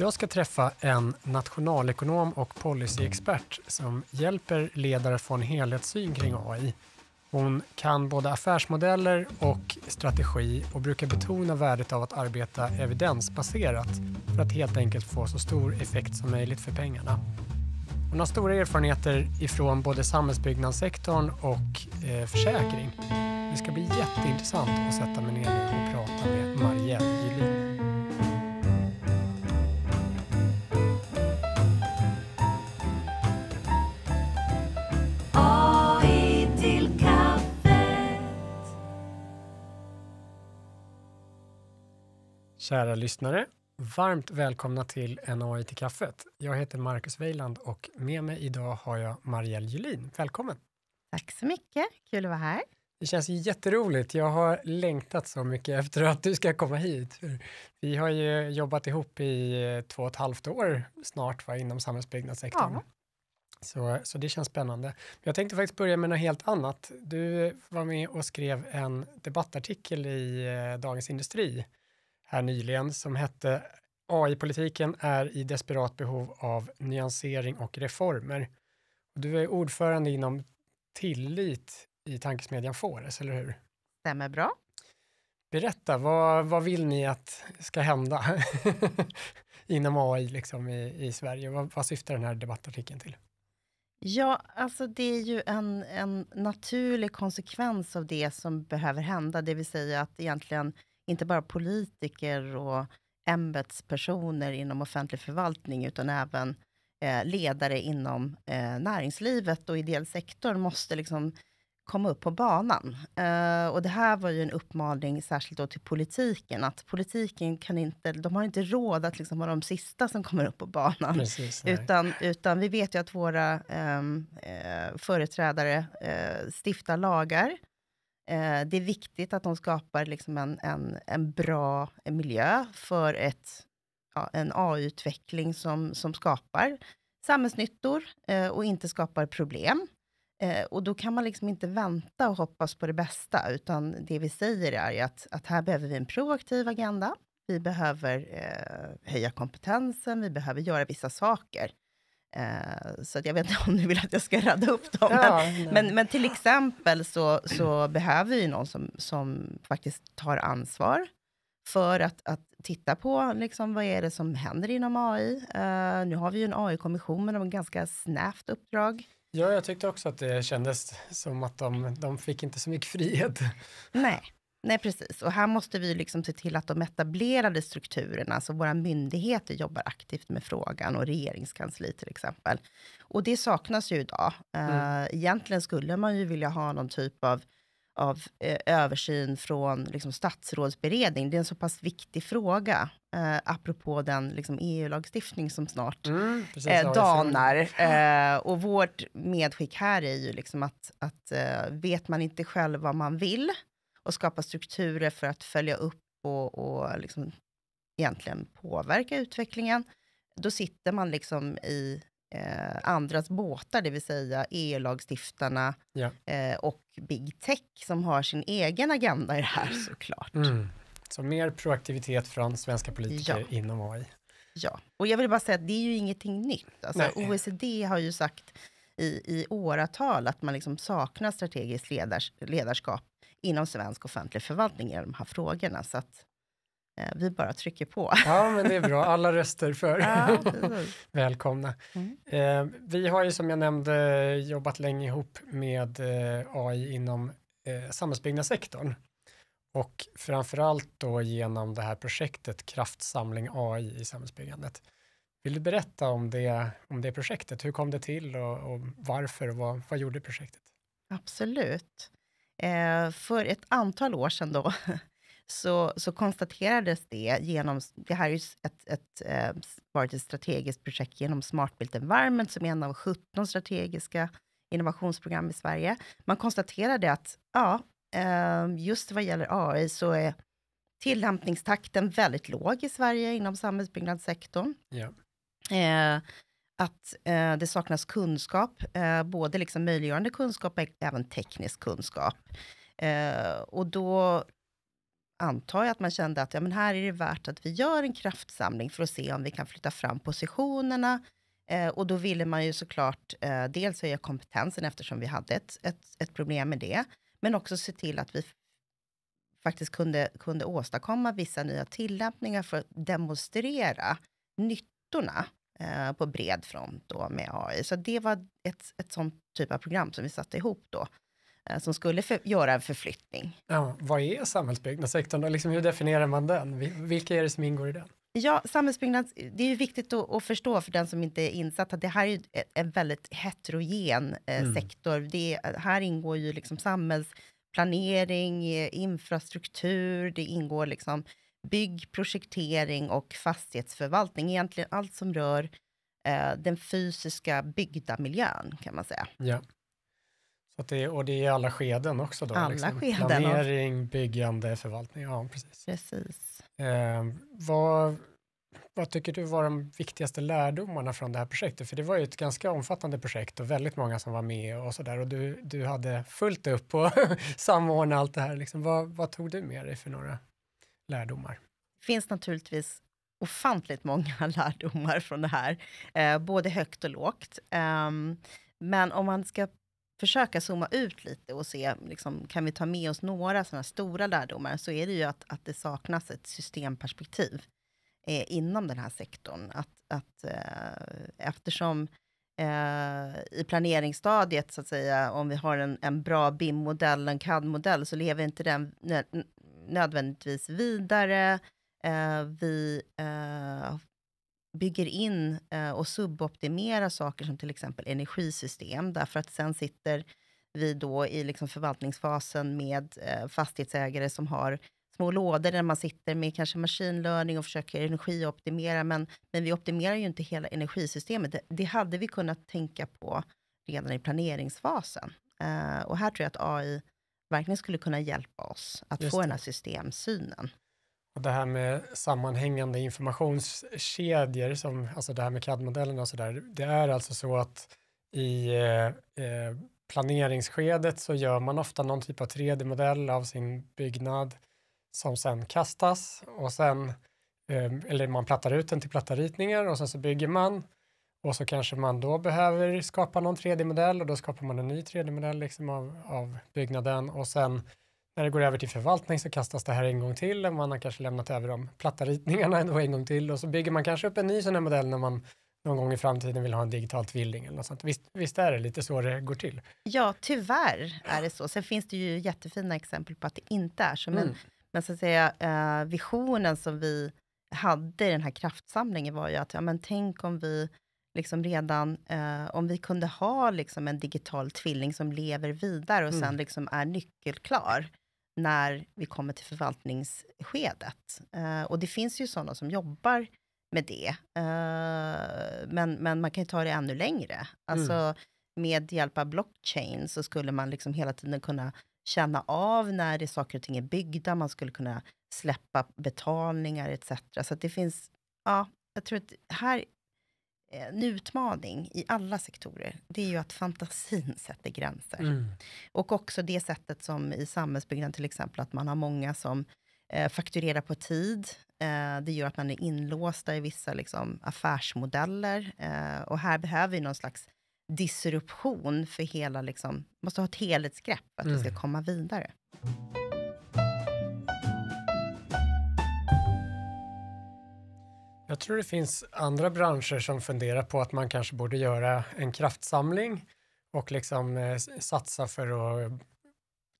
Jag ska träffa en nationalekonom och policyexpert som hjälper ledare att få en helhetssyn kring AI. Hon kan både affärsmodeller och strategi och brukar betona värdet av att arbeta evidensbaserat för att helt enkelt få så stor effekt som möjligt för pengarna. Hon har stora erfarenheter ifrån både samhällsbyggnadssektorn och eh, försäkring. Det ska bli jätteintressant att sätta mig ner och prata med Marielle Gelin. Kära lyssnare, varmt välkomna till en AI till kaffet. Jag heter Marcus Weiland och med mig idag har jag Marielle Julin. Välkommen! Tack så mycket, kul att vara här. Det känns jätteroligt. Jag har längtat så mycket efter att du ska komma hit. Vi har ju jobbat ihop i eh, två och ett halvt år snart va, inom samhällsbyggnadssektorn. Ja. Så, så det känns spännande. Jag tänkte faktiskt börja med något helt annat. Du var med och skrev en debattartikel i eh, Dagens Industri här nyligen som hette AI-politiken är i desperat behov av nyansering och reformer. du är ordförande inom tillit i tankesmedjan Fores, eller hur? Stämmer bra. Berätta, vad, vad vill ni att ska hända inom AI liksom i, i Sverige? Vad, vad syftar den här debattartikeln till? Ja, alltså det är ju en, en naturlig konsekvens av det som behöver hända, det vill säga att egentligen inte bara politiker och ämbetspersoner inom offentlig förvaltning, utan även eh, ledare inom eh, näringslivet och ideell sektor måste liksom komma upp på banan. Eh, och det här var ju en uppmaning särskilt då till politiken, att politiken kan inte, de har inte råd att liksom vara de sista som kommer upp på banan. Precis, utan, utan vi vet ju att våra ehm, företrädare stiftar lagar, Eh, det är viktigt att de skapar liksom en, en, en bra miljö för ett, ja, en AI-utveckling som, som skapar samhällsnyttor eh, och inte skapar problem. Eh, och då kan man liksom inte vänta och hoppas på det bästa, utan det vi säger är att, att här behöver vi en proaktiv agenda. Vi behöver eh, höja kompetensen, vi behöver göra vissa saker. Eh, så jag vet inte om du vill att jag ska rädda upp dem. Ja, men, men, men, till exempel så, så behöver vi någon som, som faktiskt tar ansvar för att, att titta på liksom, vad är det som händer inom AI. Eh, nu har vi ju en AI-kommission, men de har ett ganska snävt uppdrag. Ja, jag tyckte också att det kändes som att de, de fick inte så mycket frihet. Nej. Nej, precis. Och här måste vi liksom se till att de etablerade strukturerna, alltså våra myndigheter jobbar aktivt med frågan och regeringskansli till exempel. Och det saknas ju idag. Eh, mm. Uh, egentligen skulle man ju vilja ha någon typ av av eh, översyn från liksom, statsrådsberedning. Det är en så pass viktig fråga, eh, apropå den liksom, EU-lagstiftning som snart mm, eh, danar. Eh, och vårt medskick här är ju liksom att, att eh, vet man inte själv vad man vill, och skapa strukturer för att följa upp och, och liksom egentligen påverka utvecklingen, då sitter man liksom i eh, andras båtar, det vill säga EU-lagstiftarna ja. eh, och big tech som har sin egen agenda i det här mm. såklart. Mm. Så mer proaktivitet från svenska politiker ja. inom AI. Ja, och jag vill bara säga att det är ju ingenting nytt. Alltså, OECD har ju sagt i, i åratal att man liksom saknar strategiskt ledars, ledarskap inom svensk offentlig förvaltning i de här frågorna. Så att eh, vi bara trycker på. Ja, men det är bra. Alla röster för. Ja, Välkomna. Mm. Eh, vi har ju som jag nämnde jobbat länge ihop med eh, AI inom samhällsbyggnadssektorn och framförallt då genom det här projektet Kraftsamling AI i samhällsbyggandet. Vill du berätta om det, om det projektet? Hur kom det till och, och varför? Och vad, vad gjorde projektet? Absolut. Eh, för ett antal år sedan då, så, så konstaterades det genom, det här är ju ett, ett, ett, eh, varit ett strategiskt projekt genom Smart Built Environment, som är en av 17 strategiska innovationsprogram i Sverige. Man konstaterade att, ja, ehm, just vad gäller AI så är tillämpningstakten väldigt låg i Sverige inom samhällsbyggnadssektorn. Ja. Eh, att eh, det saknas kunskap, eh, både liksom möjliggörande kunskap och även teknisk kunskap. Eh, och då antar jag att man kände att ja, men här är det värt att vi gör en kraftsamling för att se om vi kan flytta fram positionerna. Eh, och då ville man ju såklart eh, dels höja kompetensen eftersom vi hade ett, ett, ett problem med det, men också se till att vi faktiskt kunde, kunde åstadkomma vissa nya tillämpningar för att demonstrera nyttorna Eh, på bred front då med AI. Så det var ett, ett sånt typ av program som vi satte ihop då eh, som skulle för, göra en förflyttning. Ja, vad är samhällsbyggnadssektorn och liksom, hur definierar man den? Vilka är det som ingår i den? Ja, samhällsbyggnad, det är ju viktigt att, att, förstå för den som inte är insatt att det här är en väldigt heterogen eh, mm. sektor. Det, här ingår ju liksom samhällsplanering, eh, infrastruktur, det ingår liksom bygg, projektering och fastighetsförvaltning. Egentligen allt som rör eh, den fysiska byggda miljön kan man säga. Ja. Så det, och det är alla skeden också då? Alla liksom. skeden. Planering, och... byggande, förvaltning. Ja, precis. precis. Eh, vad, vad tycker du var de viktigaste lärdomarna från det här projektet? För det var ju ett ganska omfattande projekt och väldigt många som var med och så där. Och du, du hade fullt upp på att samordna allt det här. Liksom, vad, vad tog du med dig för några lärdomar? Det finns naturligtvis ofantligt många lärdomar från det här, eh, både högt och lågt. Eh, men om man ska försöka zooma ut lite och se, liksom, kan vi ta med oss några sådana stora lärdomar, så är det ju att, att det saknas ett systemperspektiv eh, inom den här sektorn. Att, att eh, eftersom eh, i planeringsstadiet, så att säga, om vi har en, en bra BIM-modell, en CAD-modell, så lever inte den nödvändigtvis vidare. Eh, vi eh, bygger in eh, och suboptimerar saker som till exempel energisystem, därför att sen sitter vi då i liksom förvaltningsfasen med fastighetsägare som har små lådor där man sitter med kanske machine och försöker energioptimera, men, men vi optimerar ju inte hela energisystemet. Det, det hade vi kunnat tänka på redan i planeringsfasen. Uh, och här tror jag att AI verkligen skulle kunna hjälpa oss att Just få det. den här systemsynen. Och det här med sammanhängande informationskedjor, som, alltså det här med CAD-modellerna och så där, det är alltså så att i eh, eh, planeringsskedet så gör man ofta någon typ av 3D-modell av sin byggnad som sen kastas och sen eh, eller man plattar ut den till platta ritningar och sen så bygger man och så kanske man då behöver skapa någon 3D-modell och då skapar man en ny 3D-modell liksom av, av byggnaden och sen när det går över till förvaltning så kastas det här en gång till och man har kanske lämnat över de platta ritningarna en gång till och så bygger man kanske upp en ny sån här modell när man någon gång i framtiden vill ha en digital tvilling eller något sånt. Visst, visst är det lite så det går till? Ja, tyvärr är det så. Sen finns det ju jättefina exempel på att det inte är så, men, mm. men så att säga eh, visionen som vi hade i den här kraftsamlingen var ju att, ja men tänk om vi liksom redan, eh, om vi kunde ha liksom en digital tvilling som lever vidare och mm. sen liksom är nyckelklar när vi kommer till förvaltningsskedet. Eh, och det finns ju sådana som jobbar med det. Eh, men, men man kan ju ta det ännu längre. Alltså, mm. Med hjälp av blockchain så skulle man liksom hela tiden kunna känna av när det saker och ting är byggda, man skulle kunna släppa betalningar etc. Så det finns, ja, jag tror att här Eh, en utmaning i alla sektorer, det är ju att fantasin sätter gränser. Mm. Och också det sättet som i samhällsbyggnaden, till exempel, att man har många som eh, fakturerar på tid. Eh, det gör att man är inlåsta i vissa liksom, affärsmodeller. Eh, och här behöver vi någon slags disruption för hela, liksom, måste ha ett helhetsgrepp för att mm. vi ska komma vidare. Jag tror det finns andra branscher som funderar på att man kanske borde göra en kraftsamling och liksom eh, satsa för att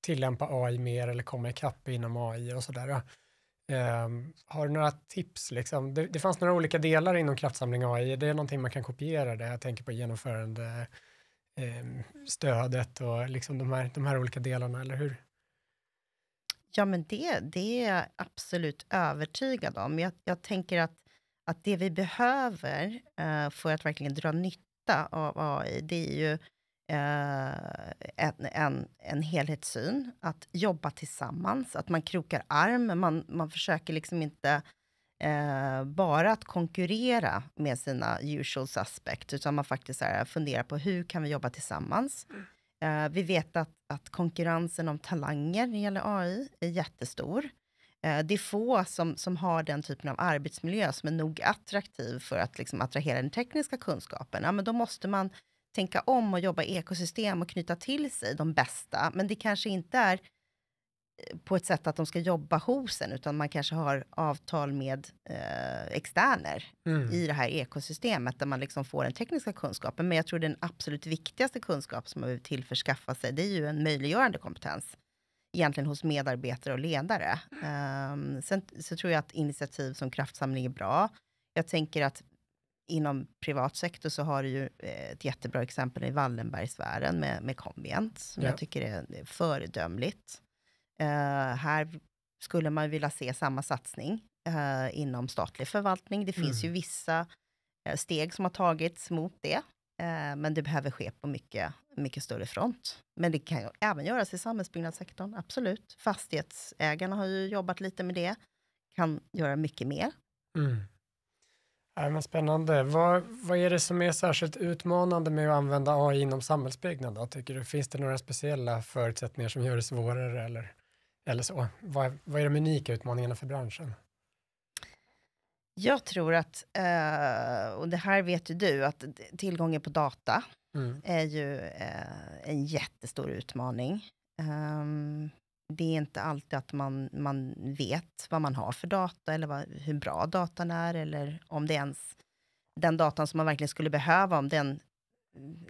tillämpa AI mer eller komma ikapp inom AI och sådär. Eh, har du några tips? Liksom? Det, det, fanns några olika delar inom kraftsamling AI. Det är någonting man kan kopiera det. Jag tänker på genomförande eh, stödet och liksom de, här, de här olika delarna, eller hur? Ja, men det, det är jag absolut övertygad om. Jag, jag tänker att att det vi behöver eh, för att verkligen dra nytta av AI, det är ju eh, en, en, en helhetssyn, att jobba tillsammans, att man krokar arm, man, man försöker liksom inte Eh, bara att konkurrera med sina usual suspects, utan man faktiskt här, funderar på hur kan vi jobba tillsammans? Mm. Eh, vi vet att, att konkurrensen om talanger när det gäller AI är jättestor. Eh, det är få som, som har den typen av arbetsmiljö som är nog attraktiv för att liksom attrahera den tekniska kunskapen. Ja, men då måste man tänka om och jobba ekosystem och knyta till sig de bästa. Men det kanske inte är eh, på ett sätt att de ska jobba hos en, utan man kanske har avtal med eh, externer mm. i det här ekosystemet, där man liksom får den tekniska kunskapen. Men jag tror den absolut viktigaste kunskap som man behöver tillförskaffa sig, det är ju en möjliggörande kompetens egentligen hos medarbetare och ledare. Um, sen så tror jag att initiativ som kraftsamling är bra. Jag tänker att inom privat sektor så har du ju eh, ett jättebra exempel i Wallenbergsfären med, med Combient, som ja. jag tycker är föredömligt. Uh, här skulle man vilja se samma satsning uh, inom statlig förvaltning. Det finns mm. ju vissa uh, steg som har tagits mot det, men det behöver ske på mycket mycket större front. Men det kan ju även göras i samhällsbyggnadssektorn, absolut. Fastighetsägarna har ju jobbat lite med det, kan göra mycket mer. Mm. Ja, äh, men spännande. Vad, vad är det som är särskilt utmanande med att använda AI inom samhällsbyggnad? Då, tycker du? Finns det några speciella förutsättningar som gör det svårare eller, eller så? Vad, vad är de unika utmaningarna för branschen? Jag tror att, eh, och det här vet ju du, att tillgången på data mm. är ju eh, en jättestor utmaning. Um, det är inte alltid att man, man vet vad man har för data eller vad, hur bra datan är eller om det ens den datan som man verkligen skulle behöva, om den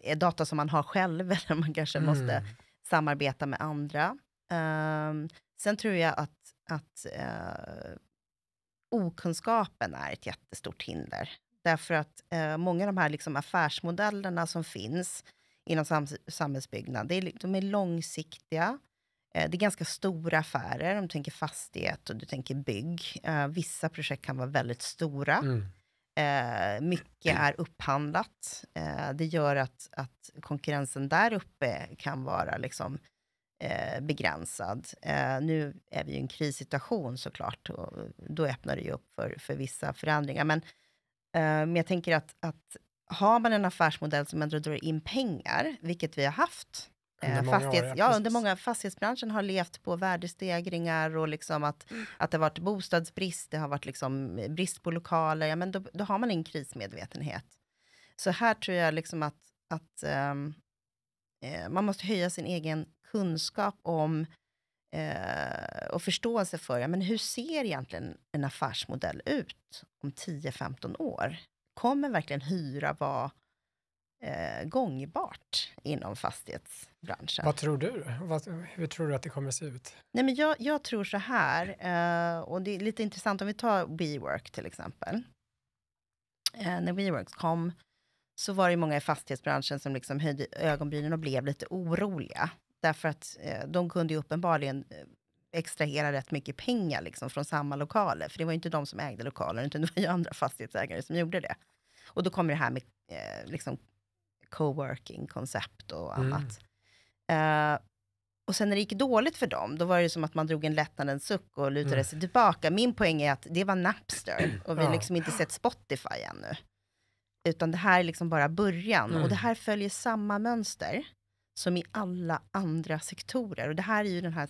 är data som man har själv eller man kanske mm. måste samarbeta med andra. Um, sen tror jag att, att uh, okunskapen är ett jättestort hinder. Därför att eh, många av de här liksom affärsmodellerna som finns inom sam samhällsbyggnad, är, de är långsiktiga. Eh, det är ganska stora affärer, om du tänker fastighet och du tänker bygg. Eh, vissa projekt kan vara väldigt stora. Mm. Eh, mycket är upphandlat. Eh, det gör att, att konkurrensen där uppe kan vara liksom, eh, begränsad. Eh, nu är vi i en krissituation såklart och då öppnar det ju upp för, för vissa förändringar. Men Eh, men jag tänker att, att har man en affärsmodell som ändå drar in pengar, vilket vi har haft, under eh, många, år, ja, under många fastighetsbranschen har levt på värdestegringar och liksom att, mm. att det har varit bostadsbrist, det har varit liksom brist på lokaler, ja, men då, då har man en krismedvetenhet. Så här tror jag liksom att, att um, man måste höja sin egen kunskap om Eh, och förståelse för ja, men hur ser egentligen en affärsmodell ut om 10-15 år? Kommer verkligen hyra vara eh, gångbart inom fastighetsbranschen? Vad tror du? Vad, hur tror du att det kommer se ut? Nej, men jag, jag tror så här, eh, och det är lite intressant om vi tar WeWork till exempel. Eh, när WeWork kom så var det många i fastighetsbranschen som liksom höjde ögonbrynen och blev lite oroliga Därför att eh, de kunde ju uppenbarligen eh, extrahera rätt mycket pengar liksom, från samma lokaler. För det var ju inte de som ägde lokalen, utan det var ju andra fastighetsägare som gjorde det. Och då kommer det här med eh, liksom coworking-koncept och mm. annat. Mm. Eh, och sen när det gick dåligt för dem, då var det som att man drog en lättnadens suck och lutade mm. sig tillbaka. Min poäng är att det var Napster och vi har ja. liksom inte sett Spotify ännu. Utan det här är liksom bara början. Mm. Och det här följer samma mönster som i alla andra sektorer. Och det här är ju den här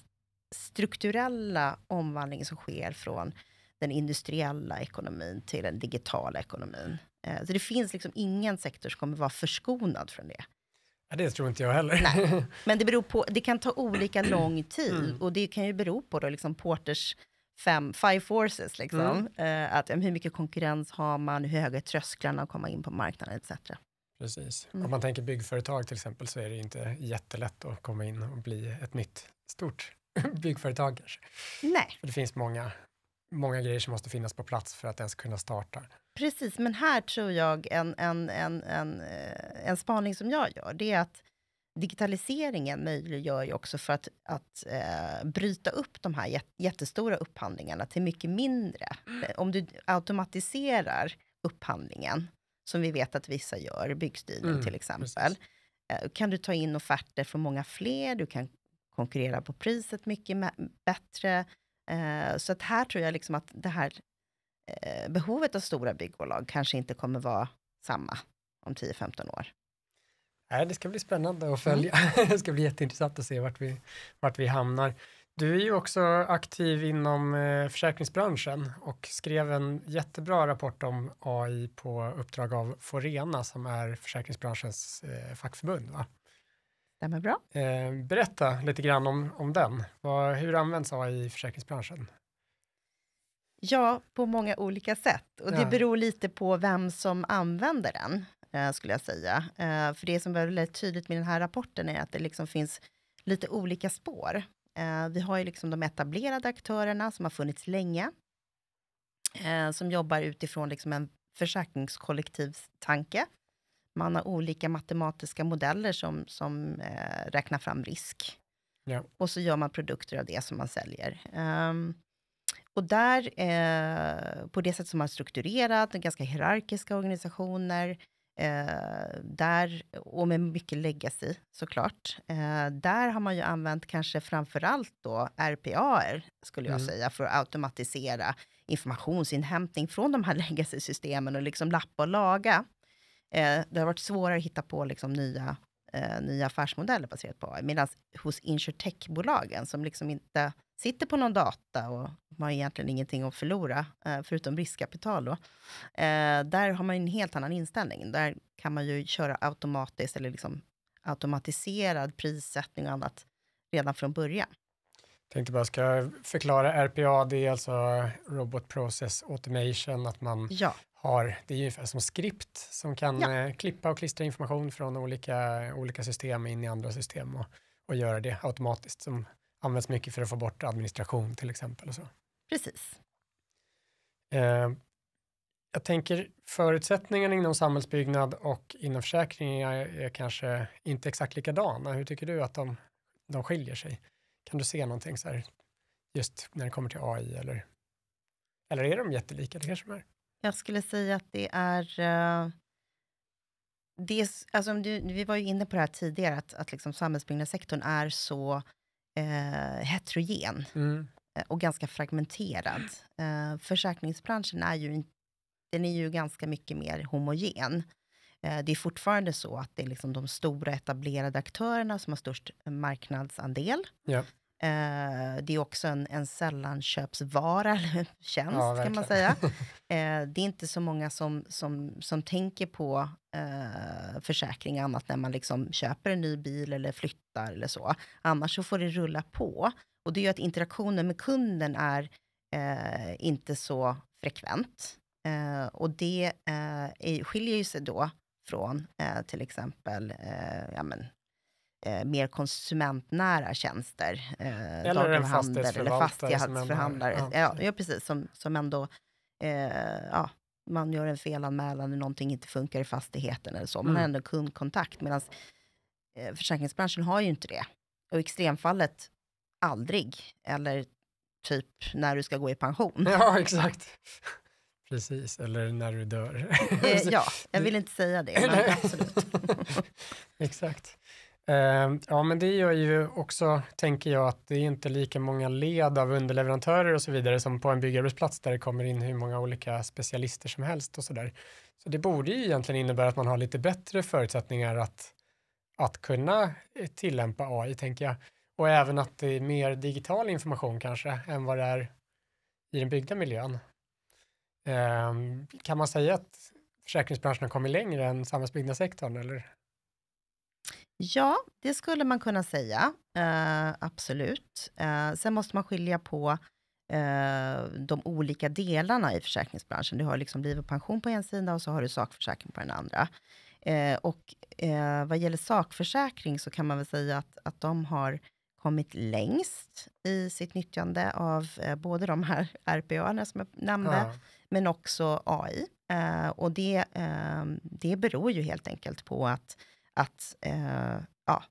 strukturella omvandlingen som sker från den industriella ekonomin till den digitala ekonomin. Eh, så det finns liksom ingen sektor som kommer vara förskonad från det. Ja, det tror inte jag heller. Nej. Men det, beror på, det kan ta olika lång mm. tid mm. och det kan ju bero på då liksom Porters fem, five forces, liksom. Mm. Eh, att, hur mycket konkurrens har man, hur höga är trösklarna att komma in på marknaden etc. Precis. Mm. Om man tänker byggföretag till exempel så är det inte jättelätt att komma in och bli ett nytt stort byggföretag kanske. Nej. För det finns många, många grejer som måste finnas på plats för att ens kunna starta. Precis, men här tror jag en, en, en, en, eh, en spaning som jag gör, det är att digitaliseringen möjliggör ju också för att, att eh, bryta upp de här jättestora upphandlingarna till mycket mindre. Mm. Eh, om du automatiserar upphandlingen som vi vet att vissa gör, Byggstilen mm, till exempel. Precis. Eh, kan du ta in offerter från många fler, du kan konkurrera på priset mycket bättre. Eh, så att här tror jag liksom att det här eh, behovet av stora byggbolag kanske inte kommer vara samma om 10-15 år. Nej, det ska bli spännande att mm. följa. Mm. det ska bli jätteintressant att se vart vi, vart vi hamnar. Du är ju också aktiv inom eh, försäkringsbranschen och skrev en jättebra rapport om AI på uppdrag av Forena som är försäkringsbranschens eh, fackförbund. Va? Stämmer bra. Eh, berätta lite grann om, om den. Hur används AI i försäkringsbranschen? Ja, på många olika sätt och det ja. beror lite på vem som använder den skulle jag säga. För det som är väldigt tydligt med den här rapporten är att det liksom finns lite olika spår Eh, vi har ju liksom de etablerade aktörerna som har funnits länge. Eh, som jobbar utifrån liksom en försäkringskollektivstanke. Man har olika matematiska modeller som, som eh, räknar fram risk. Ja. Och så gör man produkter av det som man säljer. Ehm, och där, eh, på det sätt som man strukturerat, ganska hierarkiska organisationer, Eh, där, och med mycket legacy såklart. Eh, där har man ju använt kanske framförallt då RPAer skulle jag mm. säga för att automatisera informationsinhämtning från de här legacy-systemen och liksom lappa och laga. Eh, det har varit svårare att hitta på liksom nya eh, nya affärsmodeller baserat på AI. Medan hos insurtech-bolagen som liksom inte sitter på någon data och har egentligen ingenting att förlora, eh, förutom riskkapital då. Eh, där har man en helt annan inställning. Där kan man ju köra automatiskt eller liksom automatiserad prissättning och annat redan från början. Jag Tänkte bara, ska jag förklara RPA, det är alltså Robot Process Automation, att man ja har, det är ju ungefär som skript som kan ja. Eh, klippa och klistra information från olika, olika system in i andra system och, och göra det automatiskt som används mycket för att få bort administration till exempel. Och så. Precis. Eh, jag tänker förutsättningarna inom samhällsbyggnad och inom försäkringar är kanske inte exakt likadana. Hur tycker du att de, de skiljer sig? Kan du se någonting så här just när det kommer till AI eller, eller är de jättelika? Det kanske de är. Jag skulle säga att det är... Uh, det alltså, du, vi var ju inne på det här tidigare, att, att liksom samhällsbyggnadssektorn är så uh, heterogen mm. Eh, och ganska fragmenterad. Uh, försäkringsbranschen är ju, den är ju ganska mycket mer homogen. Det är fortfarande så att det är liksom de stora etablerade aktörerna som har störst marknadsandel. Ja. Eh, det är också en, en sällanköpsvara, eller tjänst ja, kan man säga. Eh, det är inte så många som, som, som tänker på eh, försäkring annat när man liksom köper en ny bil eller flyttar eller så. Annars så får det rulla på. Och det gör att interaktionen med kunden är eh, inte så frekvent. Eh, och det eh, är, skiljer ju sig då från eh, till exempel ja, men, eh, mer konsumentnära tjänster. Eh, eller en fastighetsförvaltare. Eller fastighetsförhandlare. Som ja, ja, precis. Som, som ändå... Eh, ja, man gör en felanmälan när någonting inte funkar i fastigheten eller så. Man mm. har ändå kundkontakt. Medan eh, försäkringsbranschen har ju inte det. Och extremfallet aldrig. Eller typ när du ska gå i pension. Ja, exakt. Precis, eller när du dör. Eh, ja, jag vill inte säga det, men absolut. Exakt. Ehm, ja, men det gör ju också, tänker jag, att det är inte lika många led av underleverantörer och så vidare som på en byggarbetsplats där det kommer in hur många olika specialister som helst och så där. Så det borde ju egentligen innebära att man har lite bättre förutsättningar att, att kunna eh, tillämpa AI, tänker jag. Och även att det är mer digital information kanske än vad det är i den byggda miljön. Ehm, kan man säga att försäkringsbranschen har kommit längre än samhällsbyggnadssektorn eller? Ja, det skulle man kunna säga, eh, absolut. Eh, sen måste man skilja på eh, de olika delarna i försäkringsbranschen. Du har liksom liv och pension på en sida och så har du sakförsäkring på den andra. Eh, och eh, vad gäller sakförsäkring så kan man väl säga att, att de har kommit längst i sitt nyttjande av eh, både de här RPA som jag nämnde, ja. men också AI. och det, det beror ju helt enkelt på att att eh, ja,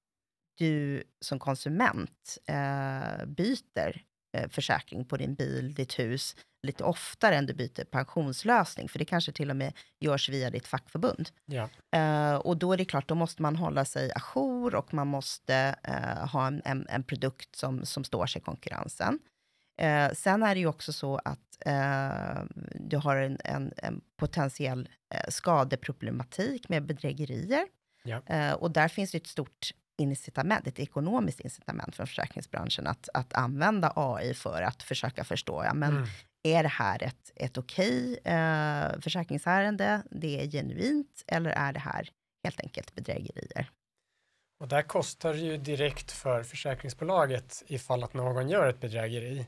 du som konsument eh, byter eh, försäkring på din bil, ditt hus, lite oftare än du byter pensionslösning, för det kanske till och med görs via ditt fackförbund. Ja. Uh, och då är det klart, då måste man hålla sig ajour och man måste uh, ha en, en, en, produkt som, som står sig i konkurrensen. Uh, sen är det ju också så att du har en, en potentiell skadeproblematik med bedrägerier. Ja. Eh, och där finns det ett stort incitament, ett ekonomiskt incitament från försäkringsbranschen att, att använda AI för att försöka förstå, ja, men mm. är det här ett, ett okej okay, eh, försäkringsärende, det är genuint, eller är det här helt enkelt bedrägerier? Och där kostar det ju direkt för försäkringsbolaget ifall att någon gör ett bedrägeri.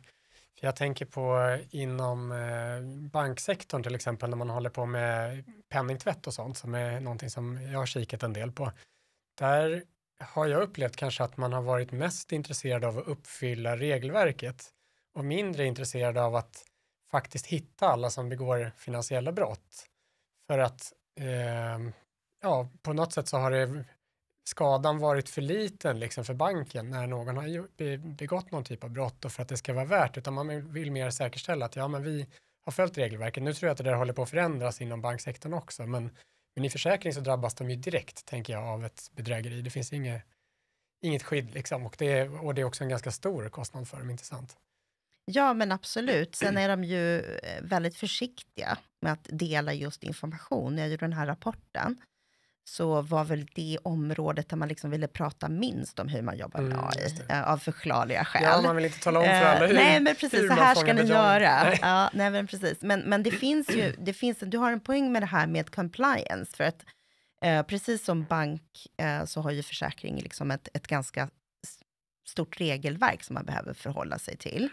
För jag tänker på eh, inom eh, banksektorn till exempel när man håller på med penningtvätt och sånt som är någonting som jag har kikat en del på. Där har jag upplevt kanske att man har varit mest intresserad av att uppfylla regelverket och mindre intresserad av att faktiskt hitta alla som begår finansiella brott. För att eh, ja, på något sätt så har det skadan varit för liten liksom för banken när någon har begått någon typ av brott och för att det ska vara värt, utan man vill mer säkerställa att ja, men vi har följt regelverket. Nu tror jag att det där håller på att förändras inom banksektorn också, men, men i försäkring så drabbas de ju direkt, tänker jag, av ett bedrägeri. Det finns inget, inget skydd liksom och det, och det är också en ganska stor kostnad för dem, inte sant? Ja, men absolut. Sen är de ju eh, väldigt försiktiga med att dela just information. Jag gjorde den här rapporten så var väl det området där man liksom ville prata minst om hur man jobbar med AI, mm, eh, av förklarliga skäl. Ja, man vill inte tala om för alla eh, hur, Nej, men precis, så här ska ni göra. Nej. Ja, nej, men precis. Men, men det finns ju, det finns, du har en poäng med det här med compliance, för att eh, precis som bank eh, så har ju försäkring liksom ett, ett ganska stort regelverk som man behöver förhålla sig till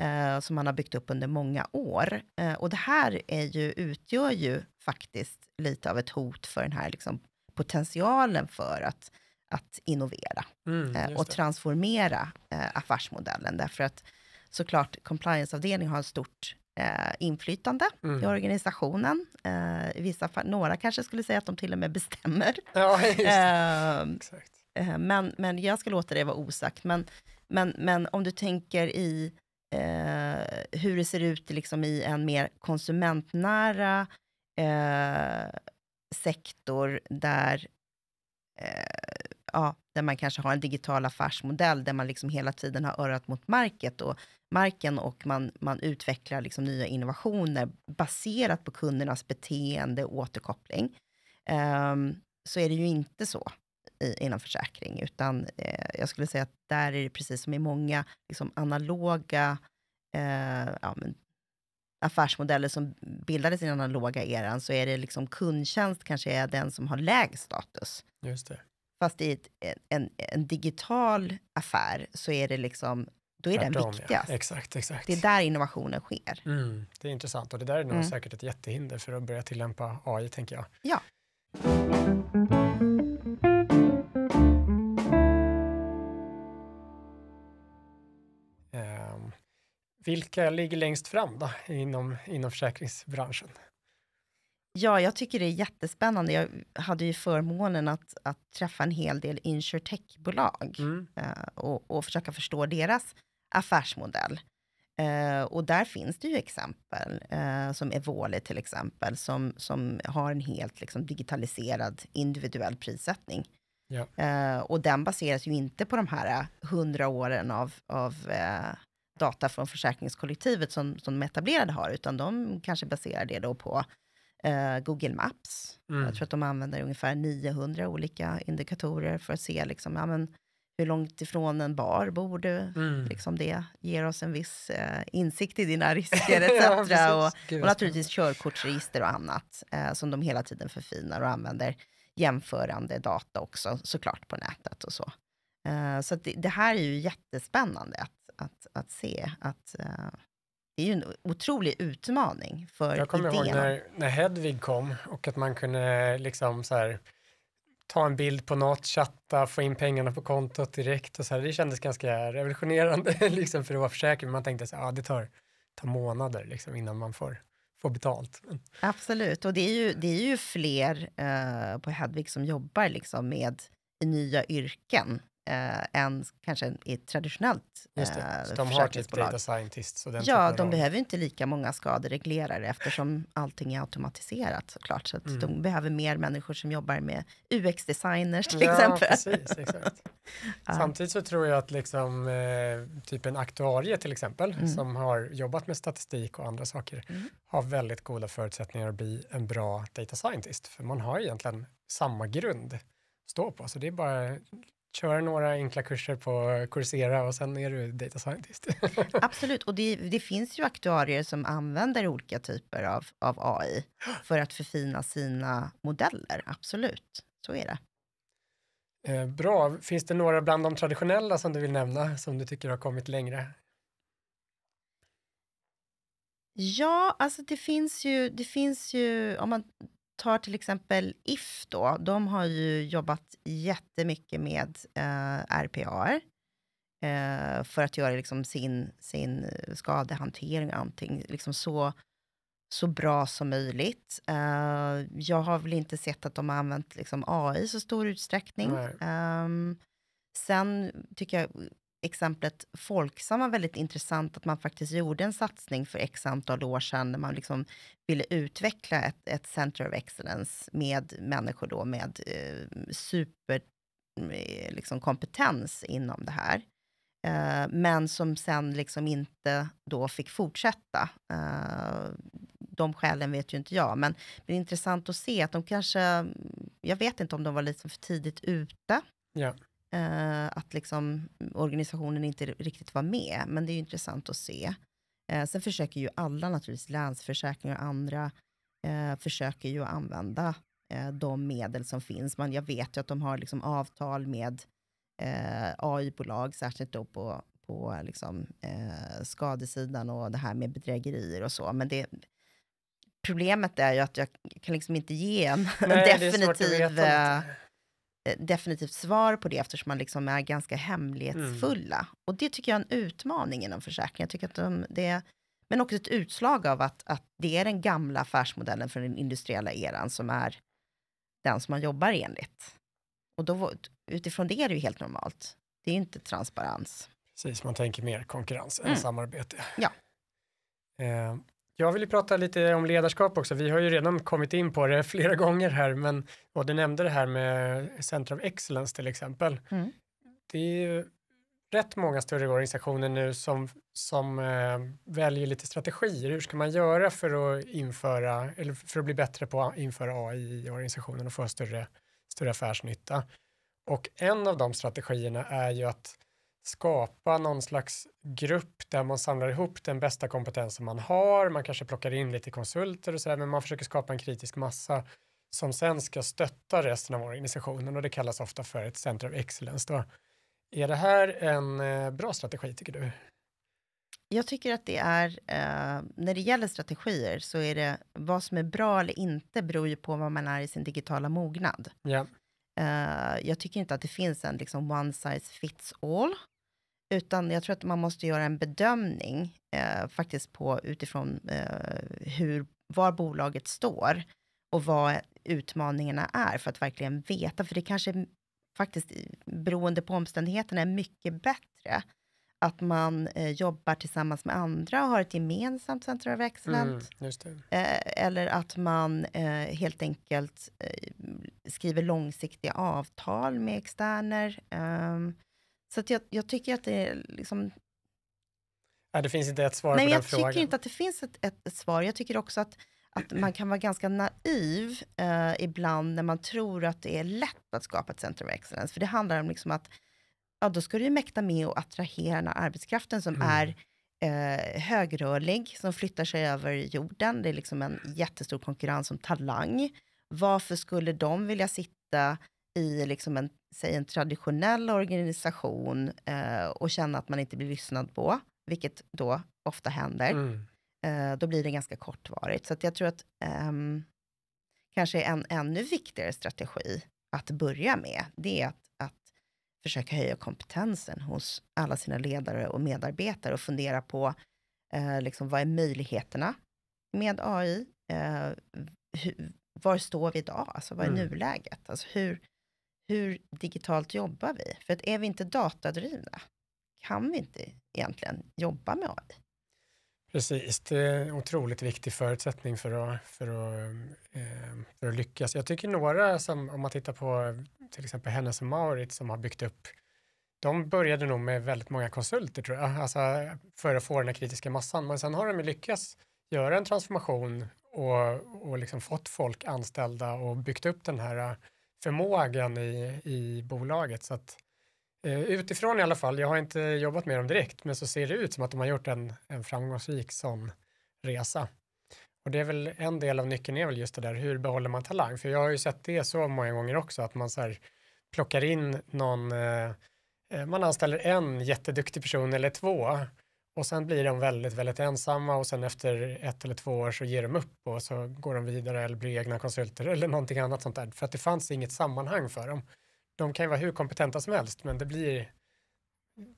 eh, som man har byggt upp under många år. Eh, och det här är ju, utgör ju faktiskt lite av ett hot för den här liksom, potentialen för att, att innovera mm, eh, och transformera eh, affärsmodellen. Därför att såklart complianceavdelningen har ett stort eh, inflytande mm. i organisationen. Eh, i vissa fall, några kanske skulle säga att de till och med bestämmer. Ja, ehm, men, men jag ska låta det vara osagt. Men, men, men om du tänker i eh, hur det ser ut liksom i en mer konsumentnära eh, sektor där, eh, ja, där man kanske har en digital affärsmodell där man liksom hela tiden har örat mot market och, marken och man, man utvecklar liksom nya innovationer baserat på kundernas beteende och återkoppling. Um, så är det ju inte så i, inom försäkring, utan eh, jag skulle säga att där är det precis som i många liksom, analoga eh, ja, men, affärsmodeller som bildades i den analoga eran, så är det liksom kundtjänst kanske är den som har lägst status. Just det. Fast i ett, en, en digital affär så är det liksom då är Tvärtom, den viktigast. Ja. Exakt, exakt. Det är där innovationen sker. Mm, det är intressant och det där är nog mm. säkert ett jättehinder för att börja tillämpa AI, tänker jag. Ja. Vilka ligger längst fram då inom, inom försäkringsbranschen? Ja, jag tycker det är jättespännande. Jag hade ju förmånen att, att träffa en hel del insurtech-bolag mm. Eh, och, och, försöka förstå deras affärsmodell. Uh, och där finns det ju exempel, uh, som Evoli till exempel, som, som har en helt liksom, digitaliserad individuell prissättning. Ja. Uh, och den baseras ju inte på de här hundra åren av, av data från försäkringskollektivet som, som de etablerade har, utan de kanske baserar det då på eh, Google Maps. Mm. Jag tror att de använder ungefär 900 olika indikatorer för att se liksom, ja, men, hur långt ifrån en bar bor du? Mm. Liksom det ger oss en viss eh, insikt i dina risker etc. ja, och, och naturligtvis körkortsregister och annat eh, som de hela tiden förfinar och använder jämförande data också såklart på nätet och så. Eh, så det, det, här är ju jättespännande att att, att se att uh, det är ju en otrolig utmaning för idén. Jag kommer idén. ihåg när, när Hedvig kom och att man kunde liksom så här, ta en bild på något, chatta, få in pengarna på kontot direkt och så här. Det kändes ganska revolutionerande liksom för att vara försäkring. Man tänkte att ah, det tar, tar månader liksom innan man får få betalt. Absolut, och det är ju, det är ju fler eh, på Hedvig som jobbar liksom med nya yrken eh, än kanske i ett traditionellt eh, så De har typ data scientists? Så den ja, de behöver inte lika många skadereglerare eftersom allting är automatiserat såklart. Så mm. de behöver mer människor som jobbar med UX-designers till ja, exempel. Precis, exakt. Samtidigt så tror jag att liksom, eh, typ en aktuarie till exempel, mm. som har jobbat med statistik och andra saker, mm. har väldigt goda förutsättningar att bli en bra data scientist. För man har egentligen samma grund stå på. Så det är bara köra några enkla kurser på Coursera och sen är du data scientist. Absolut, och det, det, finns ju aktuarier som använder olika typer av, av AI för att förfina sina modeller. Absolut, så är det. Eh, bra. Finns det några bland de traditionella som du vill nämna som du tycker har kommit längre? Ja, alltså det finns ju, det finns ju om man tar till exempel If då, de har ju jobbat jättemycket med eh, RPAR eh, för att göra liksom sin, sin skadehantering och allting liksom så, så bra som möjligt. Eh, jag har väl inte sett att de har använt liksom, AI i så stor utsträckning. Um, sen tycker jag exemplet Folksam var väldigt intressant, att man faktiskt gjorde en satsning för x antal år sedan, där man liksom ville utveckla ett, ett center of excellence med människor då med eh, super eh, liksom inom det här. Eh, men som sen liksom inte då fick fortsätta. Eh, de skälen vet ju inte jag, men det är intressant att se att de kanske, jag vet inte om de var lite för tidigt ute, Ja eh, att liksom organisationen inte riktigt var med, men det är intressant att se. Eh, sen försöker ju alla naturligtvis, Länsförsäkringar och andra, eh, försöker ju använda eh, de medel som finns. Man, jag vet ju att de har liksom avtal med eh, AI-bolag, särskilt då på, på liksom, eh, skadesidan och det här med bedrägerier och så, men det Problemet är ju att jag kan liksom inte ge en Nej, definitiv Eh, definitivt svar på det eftersom man liksom är ganska hemlighetsfulla. Mm. Och det tycker jag är en utmaning inom försäkringen. Jag tycker att de, det, men också ett utslag av att, att det är den gamla affärsmodellen från den industriella eran som är den som man jobbar enligt. Och då, utifrån det är det ju helt normalt. Det är ju inte transparens. Precis, man tänker mer konkurrens än mm. samarbete. Ja. Eh, jag vill prata lite om ledarskap också. Vi har ju redan kommit in på det flera gånger här, men och du nämnde det här med Center of Excellence till exempel. Mm. Det är ju rätt många större organisationer nu som, som eh, väljer lite strategier. Hur ska man göra för att införa eller för att bli bättre på att införa AI i organisationen och få större, större affärsnytta? Och en av de strategierna är ju att skapa någon slags grupp där man samlar ihop den bästa kompetensen man har. Man kanske plockar in lite konsulter och sådär, men man försöker skapa en kritisk massa som sen ska stötta resten av organisationen och det kallas ofta för ett center of excellence. Då. Är det här en eh, bra strategi tycker du? Jag tycker att det är, eh, när det gäller strategier så är det, vad som är bra eller inte beror ju på vad man är i sin digitala mognad. Yeah. Uh, jag tycker inte att det finns en liksom one size fits all. Utan jag tror att man måste göra en bedömning eh, faktiskt på utifrån eh, hur, var bolaget står och vad utmaningarna är för att verkligen veta. För det kanske faktiskt beroende på omständigheterna är mycket bättre att man eh, jobbar tillsammans med andra och har ett gemensamt center of excellence. Mm, eh, eller att man eh, helt enkelt eh, skriver långsiktiga avtal med externer. Um, så jag, jag, tycker att det är liksom... Nej, det finns inte ett svar Nej, på den frågan. Nej, jag tycker inte att det finns ett, ett, ett, svar. Jag tycker också att, att man kan vara ganska naiv eh, ibland när man tror att det är lätt att skapa ett center of excellence. För det handlar om liksom att ja, då ska du mäkta med att attrahera den här arbetskraften som mm. är eh, högrörlig, som flyttar sig över jorden. Det är liksom en jättestor konkurrens om talang. Varför skulle de vilja sitta i liksom en sig en traditionell organisation eh, och känna att man inte blir lyssnad på, vilket då ofta händer, mm. eh, då blir det ganska kortvarigt. Så jag tror att ehm, kanske en ännu viktigare strategi att börja med, det är att, att försöka höja kompetensen hos alla sina ledare och medarbetare och fundera på eh, liksom, vad är möjligheterna med AI? Eh, hur, var står vi idag? Alltså vad är mm. nuläget? Alltså hur, hur digitalt jobbar vi? För att är vi inte datadrivna kan vi inte egentligen jobba med AI. Precis, det är en otroligt viktig förutsättning för att, för att, ehm, för att lyckas. Jag tycker några, som, om man tittar på till exempel Hennes och Maurit som har byggt upp, de började nog med väldigt många konsulter tror jag, alltså för att få den här kritiska massan, men sen har de lyckats göra en transformation och, och liksom fått folk anställda och byggt upp den här förmågan i, i bolaget. Så att, eh, utifrån i alla fall, jag har inte jobbat med dem direkt, men så ser det ut som att de har gjort en, en framgångsrik sån resa. Och det är väl en del av nyckeln är väl just det där, hur behåller man talang? För jag har ju sett det så många gånger också, att man så här plockar in någon, eh, eh man anställer en jätteduktig person eller två och sen blir de väldigt, väldigt ensamma och sen efter ett eller två år så ger de upp och så går de vidare eller blir egna konsulter eller någonting annat sånt där. För att det fanns inget sammanhang för dem. De kan ju vara hur kompetenta som helst, men det blir,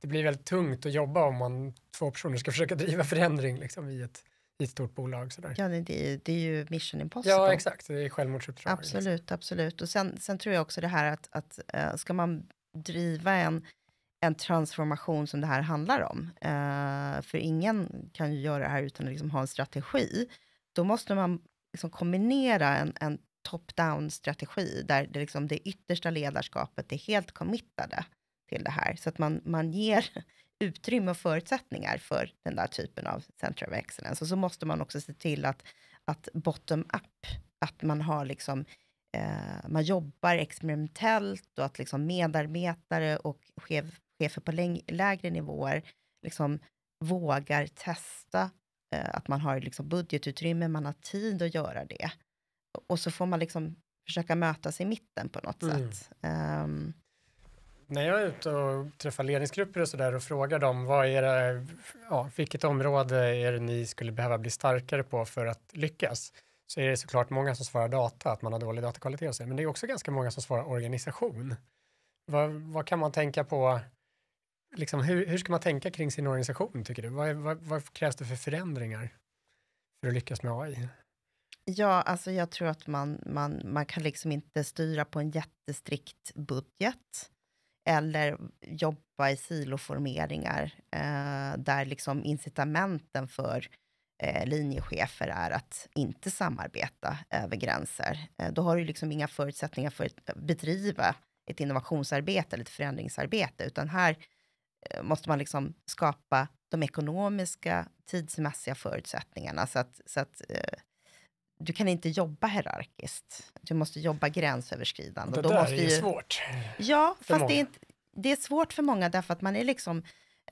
det blir väldigt tungt att jobba om man två personer ska försöka driva förändring liksom, i, ett, i ett stort bolag. Sådär. Ja, det, är, det är ju mission impossible. Ja, exakt. Det är självmordsuppdrag. Liksom. Absolut, liksom. absolut. Och sen, sen tror jag också det här att, att eh, ska man driva en en transformation som det här handlar om. Eh, för ingen kan ju göra det här utan att liksom ha en strategi. Då måste man liksom kombinera en, en top-down strategi där det, liksom det yttersta ledarskapet är helt committade till det här. Så att man, man ger utrymme och förutsättningar för den där typen av center of excellence. Och så måste man också se till att, att bottom-up, att man har liksom eh, man jobbar experimentellt och att liksom medarbetare och chef chefer på lägre nivåer liksom vågar testa eh, att man har liksom budgetutrymme, man har tid att göra det. Och så får man liksom försöka mötas i mitten på något mm. sätt. Um, när jag är ute och träffar ledningsgrupper och sådär och frågar dem vad är det, ja, vilket område är det ni skulle behöva bli starkare på för att lyckas? Så är det såklart många som svarar data, att man har dålig datakvalitet och så, men det är också ganska många som svarar organisation. Vad, vad kan man tänka på liksom, hur, hur ska man tänka kring sin organisation tycker du? Vad, vad, vad krävs det för förändringar för att lyckas med AI? Ja, alltså jag tror att man, man, man kan liksom inte styra på en jättestrikt budget eller jobba i siloformeringar eh, där liksom incitamenten för eh, linjechefer är att inte samarbeta över gränser. Eh, då har du liksom inga förutsättningar för att bedriva ett innovationsarbete eller ett förändringsarbete, utan här Eh, måste man liksom skapa de ekonomiska, tidsmässiga förutsättningarna så att, så att eh, du kan inte jobba hierarkiskt. Du måste jobba gränsöverskridande. Det och då där måste är ju svårt. Ja, fast det är, inte, det är svårt för många därför att man är liksom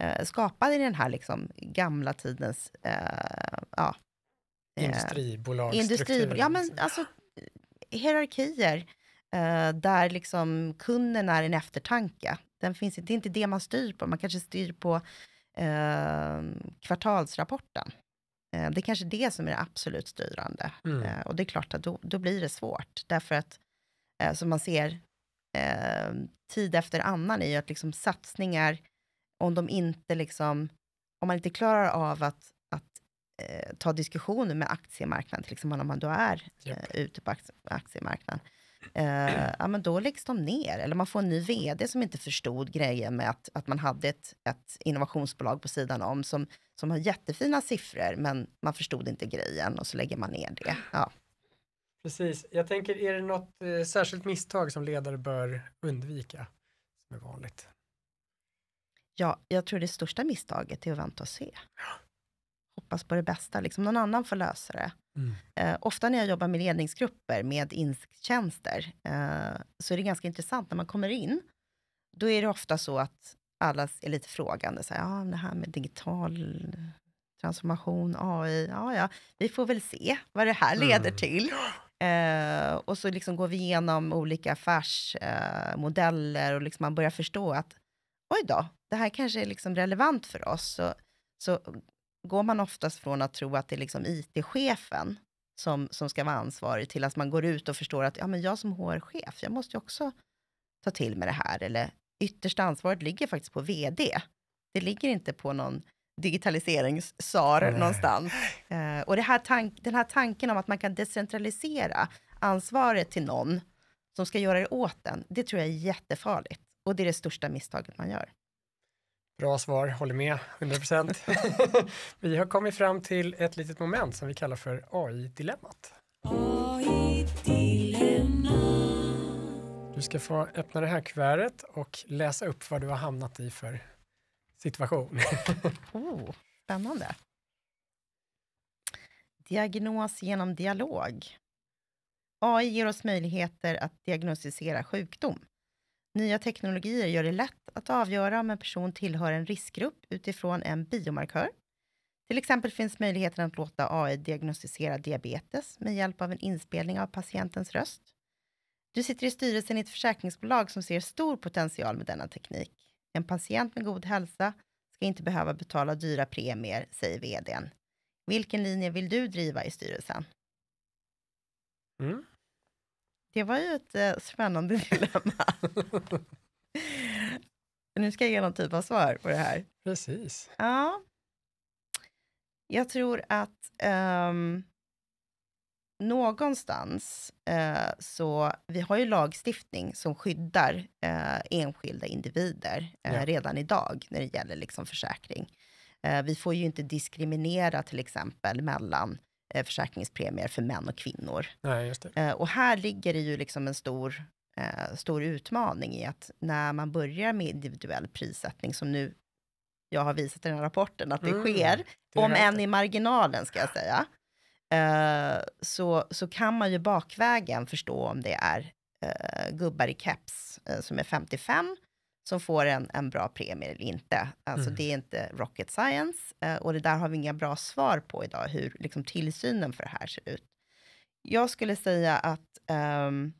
eh, skapad i den här liksom gamla tidens... Eh, ja, eh, Industribolagsstruktur. Ja, men alltså hierarkier eh, där liksom kunden är en eftertanke. Den finns inte, det är inte det man styr på, man kanske styr på eh, kvartalsrapporten. Eh, det är kanske det som är det absolut styrande. Mm. Eh, och det är klart att då, då blir det svårt, därför att eh, som man ser ehm, tid efter annan är ju att liksom satsningar, om de inte liksom, om man inte klarar av att, att eh, ta diskussioner med aktiemarknaden, till exempel om man då är yep. Eh, ute på aktiemarknaden, eh, ja, men då läggs de ner. Eller man får en ny vd som inte förstod grejen med att, att man hade ett, ett innovationsbolag på sidan om som, som har jättefina siffror, men man förstod inte grejen och så lägger man ner det. Ja. Precis. Jag tänker, är det något eh, särskilt misstag som ledare bör undvika som är vanligt? Ja, jag tror det största misstaget är att vänta och se. Ja. Hoppas på det bästa, liksom någon annan får lösa det. Mm. Eh, ofta när jag jobbar med ledningsgrupper med insktjänster eh, så är det ganska intressant när man kommer in. Då är det ofta så att alla är lite frågande. Så här, ah, det här med digital transformation, AI, ja, ja, vi får väl se vad det här mm. leder mm. till. Eh, och så liksom går vi igenom olika affärsmodeller eh, och liksom man börjar förstå att oj då, det här kanske är liksom relevant för oss. Så, så går man oftast från att tro att det är liksom IT-chefen som, som ska vara ansvarig till att man går ut och förstår att ja, men jag som HR-chef, jag måste ju också ta till mig det här. Eller yttersta ansvaret ligger faktiskt på vd. Det ligger inte på någon digitaliserings-SAR någonstans. Uh, och det här tank, den här tanken om att man kan decentralisera ansvaret till någon som ska göra det åt en, det tror jag är jättefarligt. Och det är det största misstaget man gör. Bra svar, håller med, 100%. vi har kommit fram till ett litet moment som vi kallar för AI-dilemmat. AI-dilemmat. Du ska få öppna det här kuvertet och läsa upp vad du har hamnat i för situation. oh, spännande. Diagnos genom dialog. AI ger oss möjligheter att diagnostisera sjukdom. Nya teknologier gör det lätt att avgöra om en person tillhör en riskgrupp utifrån en biomarkör. Till exempel finns möjligheten att låta AI diagnostisera diabetes med hjälp av en inspelning av patientens röst. Du sitter i styrelsen i ett försäkringsbolag som ser stor potential med denna teknik. En patient med god hälsa ska inte behöva betala dyra premier, säger vdn. Vilken linje vill du driva i styrelsen? Mm. Det var ju ett eh, spännande dilemma. nu ska jag ge någon typ av svar på det här. Precis. Ja. Jag tror att um, någonstans eh, så, vi har ju lagstiftning som skyddar eh, enskilda individer eh, ja. redan idag när det gäller liksom försäkring. Eh, vi får ju inte diskriminera till exempel mellan Eh, försäkringspremier för män och kvinnor. Nej, just det. Eh, och här ligger det ju liksom en stor, eh, stor utmaning i att när man börjar med individuell prissättning, som nu jag har visat i den här rapporten att det mm, sker, det om än i marginalen ska jag säga, så, så kan man ju bakvägen förstå om det är gubbar i keps som är 55 som får en, en bra premie eller inte. Alltså mm. det är inte rocket science eh, och det där har vi inga bra svar på idag, hur liksom, tillsynen för det här ser ut. Jag skulle säga att um,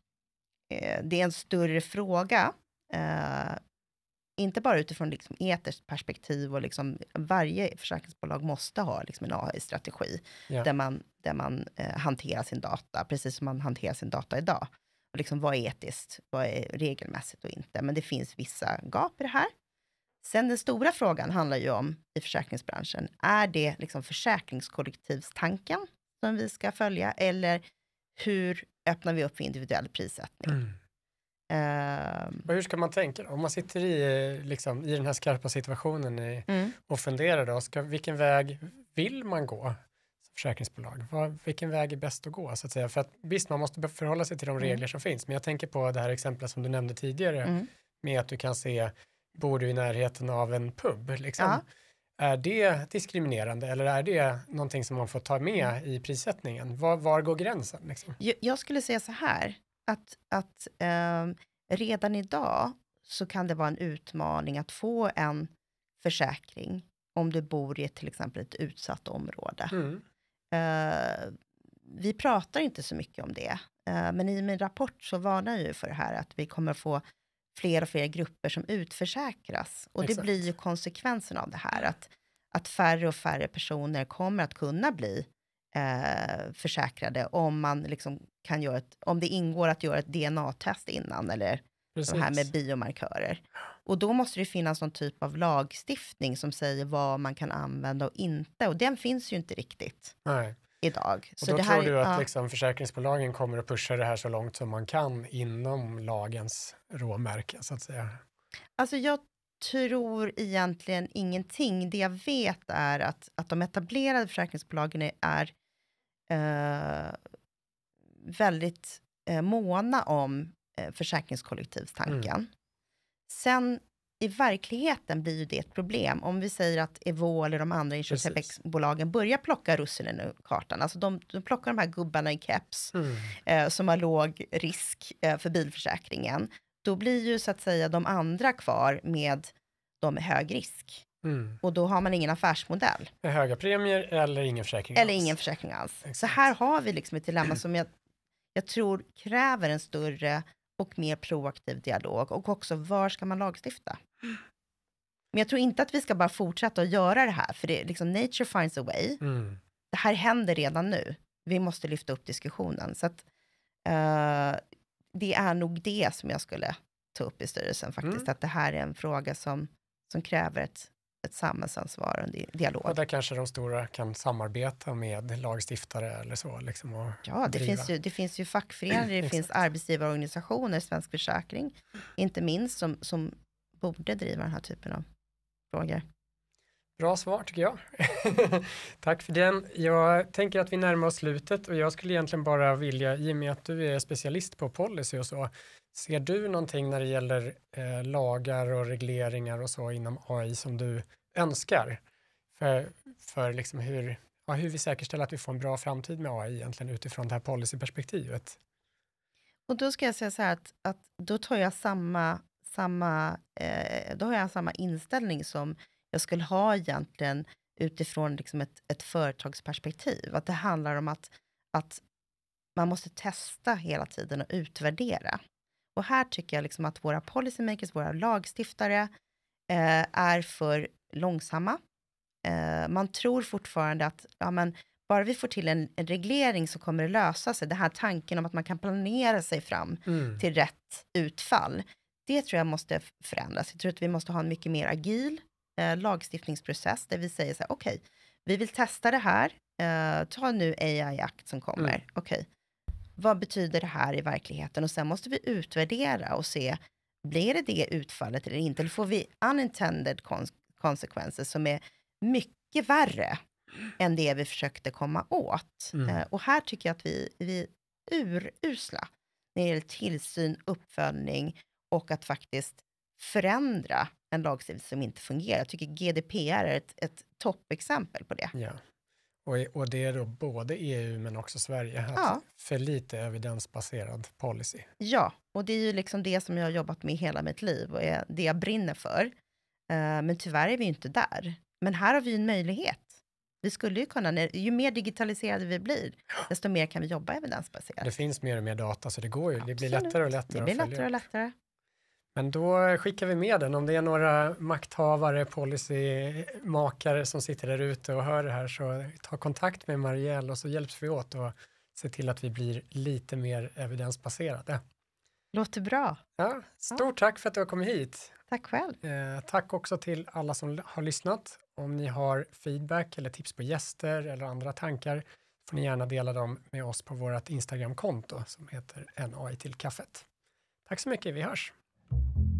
det är en större fråga, uh, inte bara utifrån liksom, etiskt perspektiv och liksom, varje försäkringsbolag måste ha liksom, en AI-strategi ja. där man, där man uh, hanterar sin data, precis som man hanterar sin data idag liksom, vad är etiskt, vad är regelmässigt och inte. Men det finns vissa gap i det här. Sen den stora frågan handlar ju om i försäkringsbranschen, är det liksom försäkringskollektivstanken som vi ska följa eller hur öppnar vi upp för individuell prissättning? Mm. Um, och hur ska man tänka? Om man sitter i, liksom, i den här skarpa situationen i, mm. och funderar, då, ska, vilken väg vill man gå? försäkringsbolag? Var, vilken väg är bäst att gå? Så att säga? För att, visst, man måste förhålla sig till de mm. regler mm. som finns, men jag tänker på det här exemplet som du nämnde tidigare mm. med att du kan se, bor du i närheten av en pub? Liksom? Ja. Är det diskriminerande eller är det någonting som man får ta med mm. i prissättningen? Var, var går gränsen? Liksom? Jag skulle säga så här, att, att eh, redan idag så kan det vara en utmaning att få en försäkring om du bor i ett, till exempel ett utsatt område. Mm. Eh, vi pratar inte så mycket om det, eh, men i min rapport så varnar jag ju för det här att vi kommer få fler och fler grupper som utförsäkras. Och Exakt. det blir ju konsekvensen av det här, att, att färre och färre personer kommer att kunna bli eh, försäkrade om man liksom kan göra ett, om det ingår att göra ett DNA-test innan eller Precis. det här med biomarkörer. Och då måste det finnas någon typ av lagstiftning som säger vad man kan använda och inte. Och den finns ju inte riktigt. Nej. Idag. Och så då det här, tror du att ja. liksom försäkringsbolagen kommer att pusha det här så långt som man kan inom lagens råmärken? så att säga? Alltså jag tror egentligen ingenting. Det jag vet är att, att de etablerade försäkringsbolagen är, eh, väldigt eh, måna om eh, försäkringskollektivstanken. Mm. Sen i verkligheten blir ju det ett problem. Om vi säger att Evo eller de andra inköpsbolagen börjar plocka russinen ur kartan. Alltså de, de plockar de här gubbarna i keps mm. eh, som har låg risk eh, för bilförsäkringen. Då blir ju så att säga de andra kvar med de med hög risk. Mm. Och då har man ingen affärsmodell. Med höga premier eller ingen försäkring alls. Eller ingen försäkring alls. Exakt. Så här har vi liksom ett dilemma som jag, jag tror kräver en större och mer proaktiv dialog och också var ska man lagstifta? Men jag tror inte att vi ska bara fortsätta att göra det här, för det är liksom nature finds a way. Mm. Det här händer redan nu. Vi måste lyfta upp diskussionen. Så att, uh, det är nog det som jag skulle ta upp i styrelsen faktiskt, mm. att det här är en fråga som, som kräver ett ett samhällsansvar och en dialog. Och där kanske de stora kan samarbeta med lagstiftare eller så? Liksom, ja, det finns, ju, det finns ju fackföreningar, det finns arbetsgivarorganisationer, Svensk Försäkring, inte minst, som, som borde driva den här typen av frågor. Bra svar tycker jag. Tack för den. Jag tänker att vi närmar oss slutet och jag skulle egentligen bara vilja, i och med att du är specialist på policy och så. Ser du någonting när det gäller eh, lagar och regleringar och så inom AI som du önskar för, för liksom hur, ja, hur vi säkerställer att vi får en bra framtid med AI egentligen utifrån det här policyperspektivet? Och då ska jag säga så här att, att då tar jag samma, samma, eh, då har jag samma inställning som jag skulle ha egentligen utifrån liksom ett, ett företagsperspektiv. Att det handlar om att, att man måste testa hela tiden och utvärdera. Och här tycker jag liksom att våra policymakers, våra lagstiftare eh, är för långsamma. Eh, man tror fortfarande att ja, men, bara vi får till en, en, reglering så kommer det lösa sig. Den här tanken om att man kan planera sig fram mm. till rätt utfall. Det tror jag måste förändras. Jag tror att vi måste ha en mycket mer agil eh, lagstiftningsprocess där vi säger så här, okej, okay, vi vill testa det här. Eh, ta nu AI-akt som kommer. Mm. Okej, okay vad betyder det här i verkligheten? Och sen måste vi utvärdera och se, blir det det utfallet eller inte? Eller får vi unintended konsekvenser som är mycket värre än det vi försökte komma åt? Mm. Eh, och här tycker jag att vi, vi är urusla när det gäller tillsyn, uppföljning och att faktiskt förändra en lagstiftning som inte fungerar. Jag tycker GDPR är ett, ett toppexempel på det. Ja. Och, och det är då både EU men också Sverige, att ja. för lite evidensbaserad policy. Ja, och det är ju liksom det som jag har jobbat med hela mitt liv och är det jag brinner för. Eh, men tyvärr är vi ju inte där. Men här har vi en möjlighet. Vi skulle ju kunna, ju mer digitaliserade vi blir, desto mer kan vi jobba evidensbaserat. Det finns mer och mer data, så det går ju, Absolut. det blir lättare och lättare. Det blir lättare och lättare. Men då skickar vi med den. Om det är några makthavare, policymakare som sitter där ute och hör det här så ta kontakt med Marielle och så hjälps vi åt och se till att vi blir lite mer evidensbaserade. Låter bra. Ja, stort ja. tack för att du har kommit hit. Tack själv. Eh, tack också till alla som har lyssnat. Om ni har feedback eller tips på gäster eller andra tankar får ni gärna dela dem med oss på vårt Instagramkonto som heter NAI till kaffet. Tack så mycket, vi hörs. Thank you.